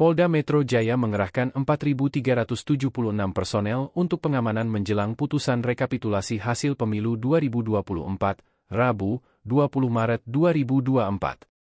Polda Metro Jaya mengerahkan 4.376 personel untuk pengamanan menjelang putusan rekapitulasi hasil pemilu 2024, Rabu, 20 Maret 2024.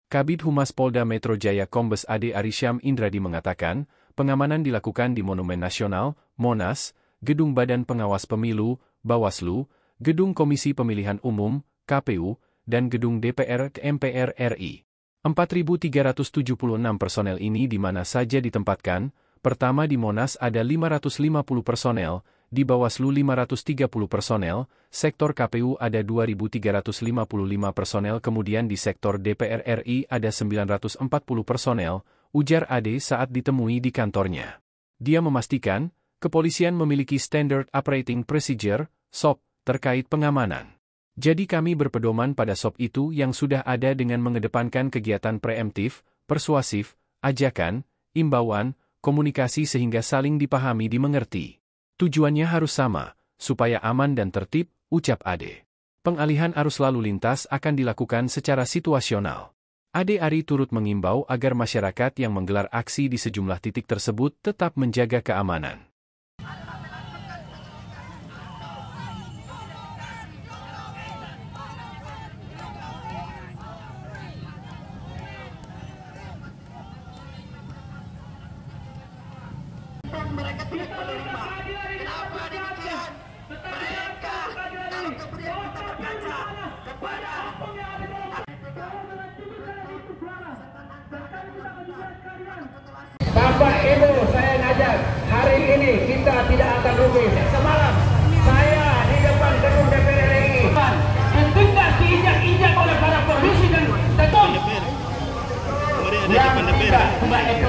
Kabit Humas Polda Metro Jaya Kombes Ade Arisham Indradi mengatakan, pengamanan dilakukan di Monumen Nasional, Monas, Gedung Badan Pengawas Pemilu, Bawaslu, Gedung Komisi Pemilihan Umum, KPU, dan Gedung DPR MPR RI. 4.376 personel ini di mana saja ditempatkan, pertama di Monas ada 550 personel, di Bawaslu 530 personel, sektor KPU ada 2.355 personel kemudian di sektor DPR RI ada 940 personel, ujar Ade saat ditemui di kantornya. Dia memastikan, kepolisian memiliki Standard Operating Procedure, SOP, terkait pengamanan. Jadi kami berpedoman pada SOP itu yang sudah ada dengan mengedepankan kegiatan preemptif, persuasif, ajakan, imbauan, komunikasi sehingga saling dipahami dimengerti. Tujuannya harus sama, supaya aman dan tertib, ucap Ade. Pengalihan arus lalu lintas akan dilakukan secara situasional. Ade Ari turut mengimbau agar masyarakat yang menggelar aksi di sejumlah titik tersebut tetap menjaga keamanan. mereka tidak menerima. Kenapa demikian? Mereka kalau kemudian kita berkaca kepada Bapak Ibu saya ngajak hari ini kita tidak akan rugi. Semalam saya di depan gedung DPR RI hendak diinjak-injak oleh para polisi dan tetung. Yang tidak kembali ke